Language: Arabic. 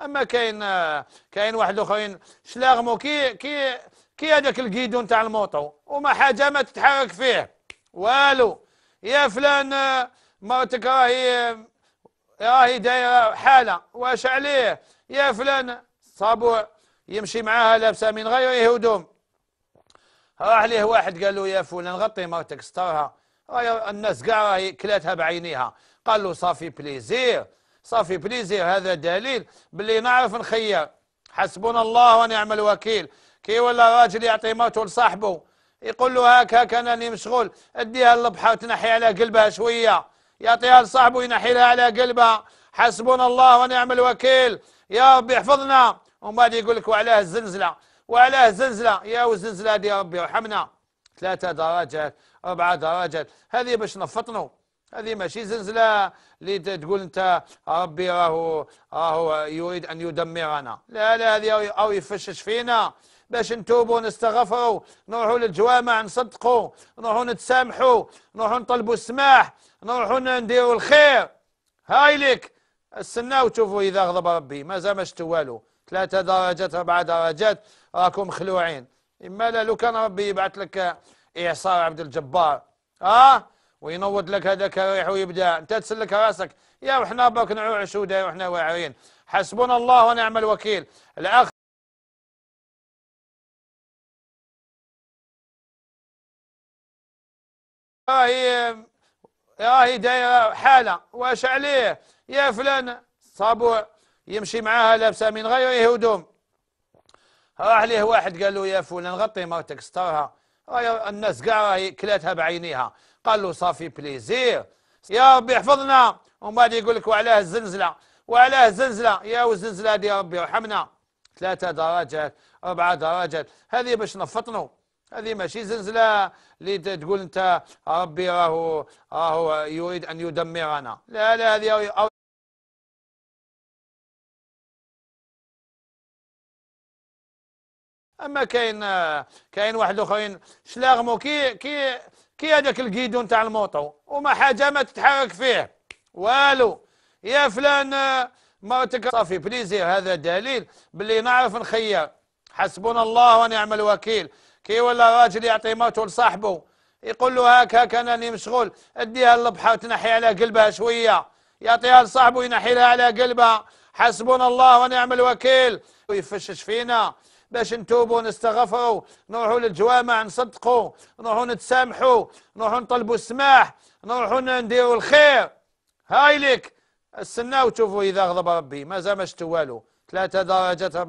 اما كاين كاين واحد اخرين شلاغمو كي كي كي هذاك الكيدو نتاع الموطو وما حاجه ما تتحرك فيه والو يا فلان مرتك راهي راهي دايره حاله واش عليه يا فلان صابور يمشي معاها لابسه من غير هدوم راح ليه واحد قال له يا فلان غطي مرتك سترها الناس كاع راهي كلاتها بعينيها قال له صافي بليزير صافي بليزير هذا دليل باللي نعرف نخير حسبنا الله ونعم الوكيل كي ولا راجل يعطي مرته لصاحبه يقول له هاك هاك انا اللي مشغول اديها للبحر تنحي على قلبها شويه يعطيها لصاحبه ينحي لها على قلبها حسبنا الله ونعم الوكيل يا ربي احفظنا وما بعد يقول لك وعلاه الزلزله وعلاه الزلزله يا والزلزله يا ربي ارحمنا ثلاثه درجات اربعه درجات هذه باش نفطنوا هذه ماشي زلزلة اللي تقول أنت ربي راهو راهو يريد أن يدمرنا لا لا هذه أو يفشش فينا باش نتوبوا نستغفروا نروحوا للجوامع نصدقوا نروحوا نتسامحوا نروحوا نطلبوا السماح نروحوا نديروا الخير هاي لك استناو تشوفوا إذا غضب ربي مازال ما شتوا والو ثلاثة درجات أربعة درجات راكم مخلوعين إما لا لو كان ربي يبعث لك إعصار عبد الجبار أه وينوض لك هذاك الريح ويبدا انت تسلك راسك يا وحنا باك نعو عشوده وحنا واعرين حسبنا الله ونعم الوكيل الاخ راهي راهي دايره حاله واش عليه يا فلان صابو يمشي معاها لابسه من غير هدوم راح ليه واحد قال له يا فلان غطي مرتك استرها آه، الناس كاع كلاتها بعينيها قال له صافي بليزير يا ربي احفظنا ومن بعد يقول لك وعلاه الزلزله وعلاه الزلزله يا والزلزله هذه يا ربي ارحمنا ثلاثة درجات أربعة درجات هذه باش نفطنوا هذه ماشي زلزلة اللي تقول أنت ربي راهو راهو يريد أن يدمرنا لا لا هذه اما كاين كاين واحد اخرين شلاغمو كي كي كي هذاك الكيدون تاع الموطو وما حاجه ما تتحرك فيه والو يا فلان مرتك صافي بليزير هذا دليل باللي نعرف نخير حسبنا الله ونعم الوكيل كي ولا راجل يعطي مرته لصاحبه يقول له هاك هاك انا اللي مشغول اديها للبحر تنحي على قلبها شويه يعطيها لصاحبه ينحي لها على قلبها حسبنا الله ونعم الوكيل ويفشش فينا باش نتوبوا نستغفروا نروحوا للجوامع نصدقوا نروحوا نتسامحوا نروحوا نطلبوا السماح نروحوا نديروا الخير هايلك استناو وتشوفوا اذا غضب ربي ما زامش والو ثلاثة درجات